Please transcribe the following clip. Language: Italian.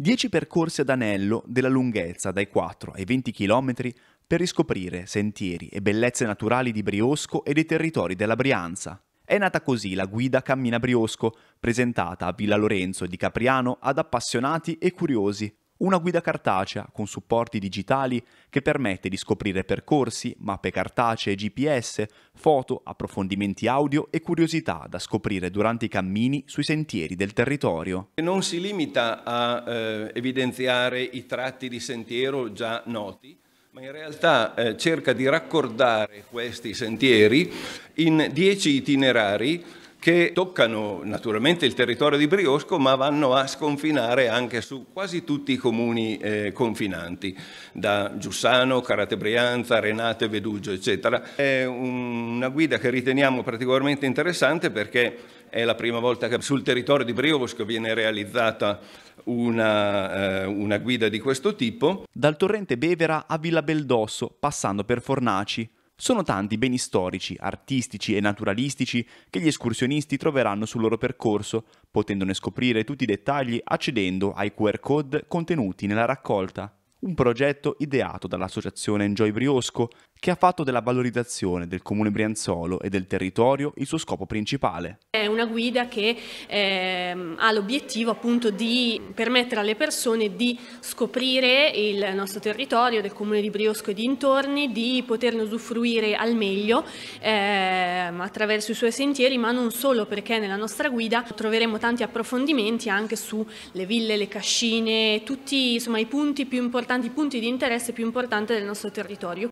10 percorsi ad anello della lunghezza dai 4 ai 20 km per riscoprire sentieri e bellezze naturali di Briosco e dei territori della Brianza. È nata così la guida Cammina Briosco, presentata a Villa Lorenzo di Capriano ad appassionati e curiosi, una guida cartacea con supporti digitali che permette di scoprire percorsi, mappe cartacee e GPS, foto, approfondimenti audio e curiosità da scoprire durante i cammini sui sentieri del territorio. Non si limita a eh, evidenziare i tratti di sentiero già noti, ma in realtà eh, cerca di raccordare questi sentieri in dieci itinerari che toccano naturalmente il territorio di Briosco ma vanno a sconfinare anche su quasi tutti i comuni eh, confinanti, da Giussano, Carate Brianza, Renate, Vedugio eccetera. È una guida che riteniamo particolarmente interessante perché è la prima volta che sul territorio di Briosco viene realizzata una, eh, una guida di questo tipo. Dal torrente Bevera a Villa Beldosso, passando per Fornaci, sono tanti i beni storici, artistici e naturalistici che gli escursionisti troveranno sul loro percorso, potendone scoprire tutti i dettagli accedendo ai QR code contenuti nella raccolta. Un progetto ideato dall'associazione Enjoy Briosco che ha fatto della valorizzazione del comune Brianzolo e del territorio il suo scopo principale. È una guida che eh, ha l'obiettivo appunto di permettere alle persone di scoprire il nostro territorio del comune di Briosco e dintorni, di poterne usufruire al meglio eh, attraverso i suoi sentieri, ma non solo perché nella nostra guida troveremo tanti approfondimenti anche sulle ville, le cascine, tutti insomma, i punti più importanti, i punti di interesse più importanti del nostro territorio.